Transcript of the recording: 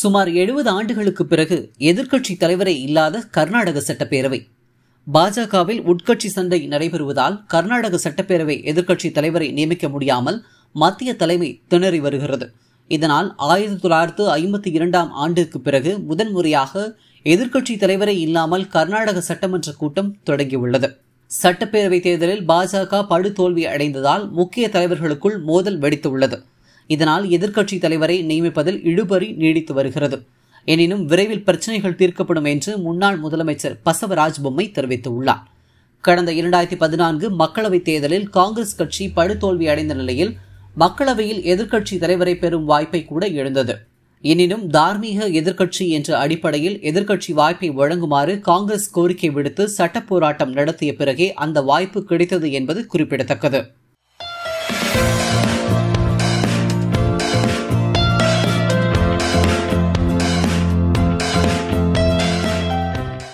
சுமார் எழுபது ஆண்டுகளுக்கு பிறகு எதிர்க்கட்சி தலைவரே இல்லாத கர்நாடக சட்டப்பேரவை பாஜகவில் உட்கட்சி சண்டை நடைபெறுவதால் கர்நாடக சட்டப்பேரவை எதிர்க்கட்சி தலைவரை நியமிக்க முடியாமல் மத்திய தலைமை திணறி வருகிறது இதனால் ஆயிரத்தி தொள்ளாயிரத்து ஐம்பத்தி இரண்டாம் ஆண்டுக்கு பிறகு முதன்முறையாக எதிர்க்கட்சி தலைவரே இல்லாமல் கர்நாடக சட்டமன்ற கூட்டம் தொடங்கியுள்ளது சட்டப்பேரவை தேர்தலில் பாஜக படுதோல்வி அடைந்ததால் முக்கிய தலைவர்களுக்குள் மோதல் வெடித்துள்ளது இதனால் எதிர்க்கட்சித் தலைவரை நியமிப்பதில் இழுபறி நீடித்து வருகிறது எனினும் விரைவில் பிரச்சனைகள் தீர்க்கப்படும் என்று முன்னாள் முதலமைச்சர் பசவராஜ் பொம்மை தெரிவித்துள்ளார் கடந்த இரண்டாயிரத்தி பதினான்கு மக்களவைத் தேர்தலில் காங்கிரஸ் கட்சி படுதோல்வி அடைந்த நிலையில் மக்களவையில் எதிர்க்கட்சி தலைவரை பெறும் வாய்ப்பை கூட எழுந்தது எனினும் தார்மீக எதிர்க்கட்சி என்ற அடிப்படையில் எதிர்க்கட்சி வாய்ப்பை வழங்குமாறு காங்கிரஸ் கோரிக்கை விடுத்து சட்ட போராட்டம் நடத்திய பிறகே அந்த வாய்ப்பு கிடைத்தது என்பது குறிப்பிடத்தக்கது